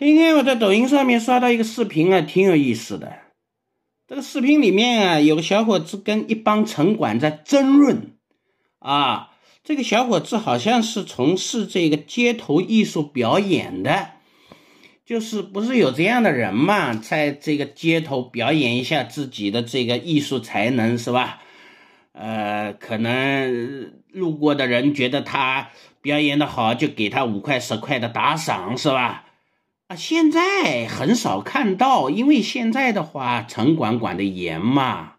今天我在抖音上面刷到一个视频啊，挺有意思的。这个视频里面啊，有个小伙子跟一帮城管在争论。啊，这个小伙子好像是从事这个街头艺术表演的，就是不是有这样的人嘛，在这个街头表演一下自己的这个艺术才能是吧？呃，可能路过的人觉得他表演的好，就给他五块十块的打赏是吧？啊，现在很少看到，因为现在的话，城管管的严嘛，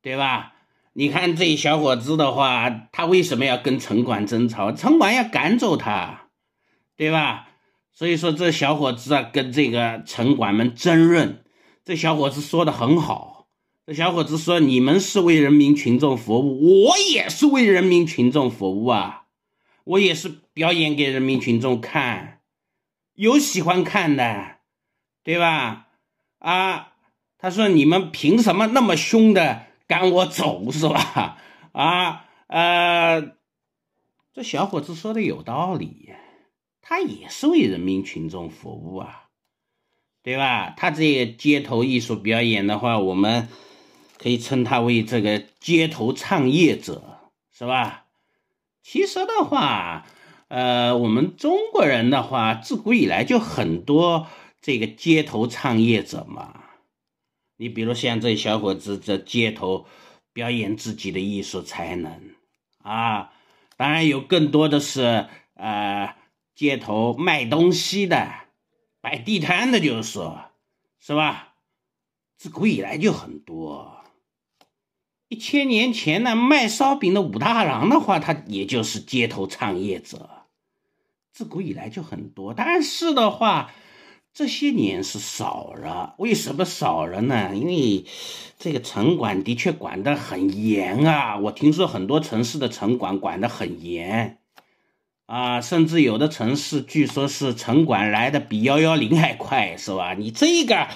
对吧？你看这小伙子的话，他为什么要跟城管争吵？城管要赶走他，对吧？所以说这小伙子啊，跟这个城管们争论。这小伙子说的很好，这小伙子说：“你们是为人民群众服务，我也是为人民群众服务啊，我也是表演给人民群众看。”有喜欢看的，对吧？啊，他说你们凭什么那么凶的赶我走是吧？啊，呃，这小伙子说的有道理，他也是为人民群众服务啊，对吧？他这些街头艺术表演的话，我们可以称他为这个街头创业者，是吧？其实的话。呃，我们中国人的话，自古以来就很多这个街头创业者嘛。你比如像这小伙子在街头表演自己的艺术才能啊，当然有更多的是呃街头卖东西的、摆地摊的，就是说，是吧？自古以来就很多。一千年前呢，卖烧饼的武大郎的话，他也就是街头创业者。自古以来就很多，但是的话，这些年是少了。为什么少了呢？因为这个城管的确管得很严啊！我听说很多城市的城管管得很严，啊，甚至有的城市，据说是城管来的比幺幺零还快，是吧？你这个。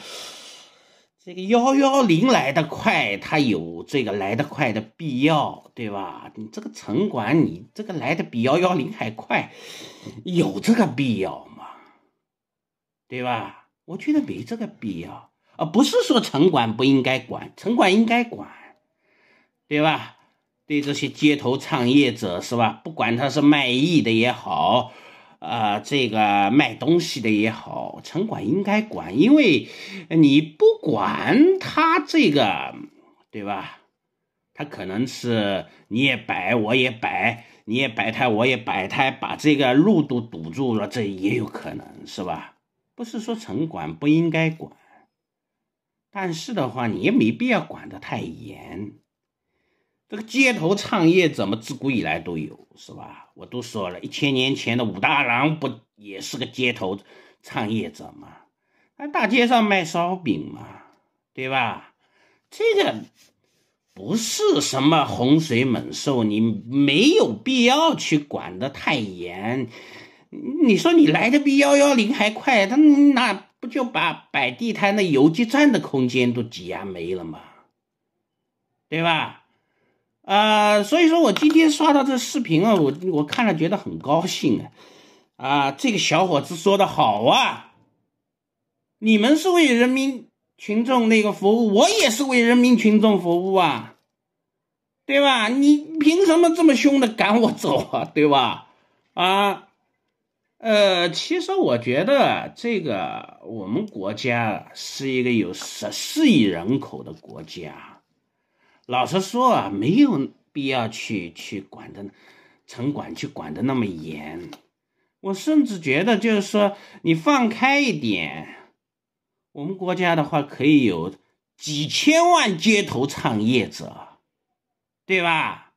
这个幺幺零来的快，他有这个来的快的必要，对吧？你这个城管，你这个来的比幺幺零还快，有这个必要吗？对吧？我觉得没这个必要啊！不是说城管不应该管，城管应该管，对吧？对这些街头创业者，是吧？不管他是卖艺的也好，呃，这个卖东西的也好。城管应该管，因为你不管他这个，对吧？他可能是你也摆，我也摆，你也摆摊，我也摆摊，把这个路都堵住了，这也有可能，是吧？不是说城管不应该管，但是的话，你也没必要管得太严。这个街头创业怎么自古以来都有，是吧？我都说了一千年前的武大郎不也是个街头？创业者嘛，那大街上卖烧饼嘛，对吧？这个不是什么洪水猛兽，你没有必要去管的太严。你说你来的比幺幺零还快，他那不就把摆地摊的游击战的空间都挤压没了吗？对吧？啊，所以说，我今天刷到这视频啊，我我看了觉得很高兴啊。啊，这个小伙子说的好啊！你们是为人民群众那个服务，我也是为人民群众服务啊，对吧？你凭什么这么凶的赶我走啊，对吧？啊，呃，其实我觉得这个我们国家是一个有十四亿人口的国家，老实说，啊，没有必要去去管的城管去管的那么严。我甚至觉得，就是说，你放开一点，我们国家的话可以有几千万街头创业者，对吧？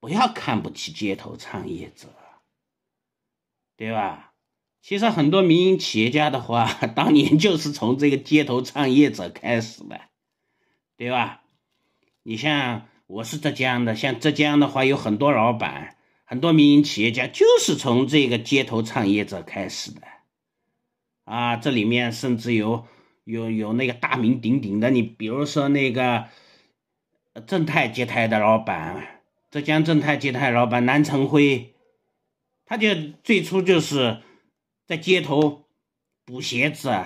不要看不起街头创业者，对吧？其实很多民营企业家的话，当年 就是从这个街头创业者开始的，对吧？你像我是浙江的，像浙江的话，有很多老板。很多民营企业家就是从这个街头创业者开始的，啊，这里面甚至有有有那个大名鼎鼎的，你比如说那个正泰集团的老板，浙江正泰集团老板南成辉，他就最初就是在街头补鞋子、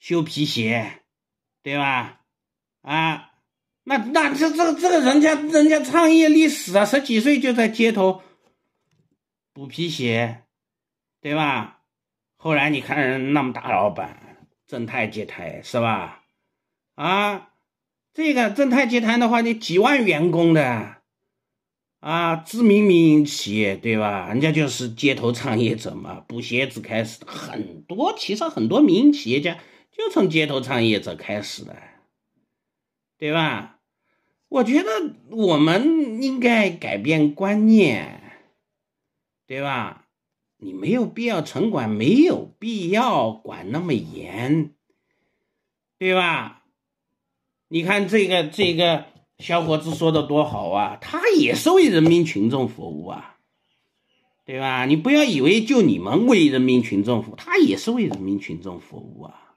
修皮鞋，对吧？啊，那那这这个这个人家人家创业历史啊，十几岁就在街头。补皮鞋，对吧？后来你看人那么大老板，正泰集团是吧？啊，这个正泰集团的话，那几万员工的，啊，知名民营企业，对吧？人家就是街头创业者嘛，补鞋子开始很多其实很多民营企业家就从街头创业者开始的，对吧？我觉得我们应该改变观念。对吧？你没有必要，城管没有必要管那么严，对吧？你看这个这个小伙子说的多好啊，他也是为人民群众服务啊，对吧？你不要以为就你们为人民群众服，他也是为人民群众服务啊，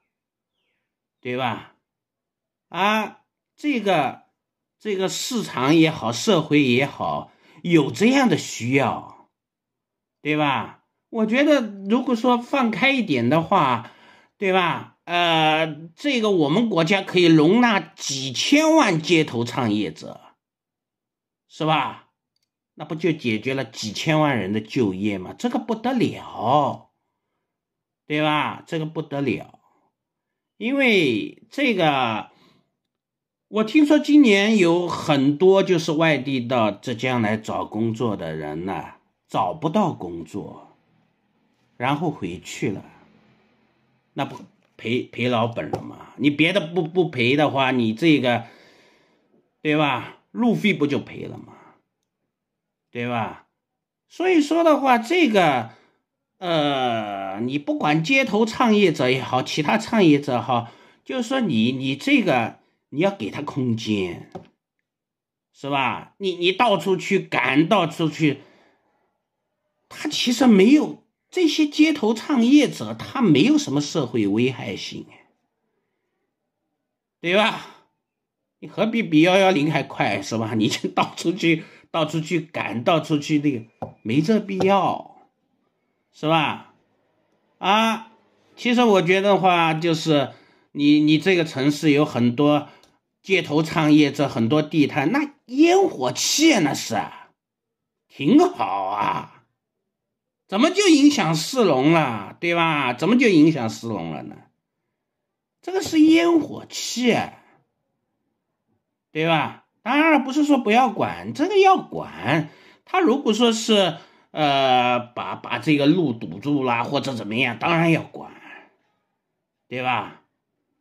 对吧？啊，这个这个市场也好，社会也好，有这样的需要。对吧？我觉得如果说放开一点的话，对吧？呃，这个我们国家可以容纳几千万街头创业者，是吧？那不就解决了几千万人的就业吗？这个不得了，对吧？这个不得了，因为这个，我听说今年有很多就是外地到浙江来找工作的人呢。找不到工作，然后回去了，那不赔赔老本了吗？你别的不不赔的话，你这个，对吧？路费不就赔了吗？对吧？所以说的话，这个，呃，你不管街头创业者也好，其他创业者哈，就是说你你这个你要给他空间，是吧？你你到处去赶，到处去。他其实没有这些街头创业者，他没有什么社会危害性，对吧？你何必比幺幺零还快是吧？你到处去 到处去赶到处去那个，没这必要，是吧？啊，其实我觉得话就是，你你这个城市有很多街头创业者，很多地摊，那烟火气那是挺好啊。怎么就影响市容了，对吧？怎么就影响市容了呢？这个是烟火气，对吧？当然不是说不要管，这个要管。他如果说是呃把把这个路堵住了或者怎么样，当然要管，对吧？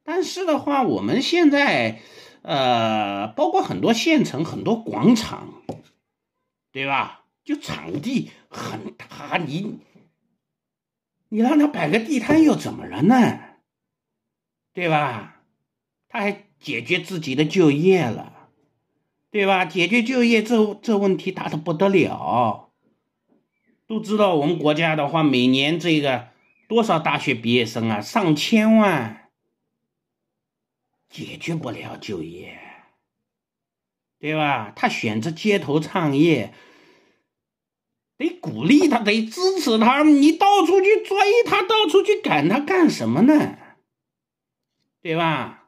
但是的话，我们现在呃包括很多县城很多广场，对吧？就场地很大，你你让他摆个地摊又怎么了呢？对吧？他还解决自己的就业了，对吧？解决就业这这问题大的不得了。都知道我们国家的话，每年这个多少大学毕业生啊，上千万，解决不了就业，对吧？他选择街头创业。得鼓励他，得支持他，你到处去追他，到处去赶他，干什么呢？对吧？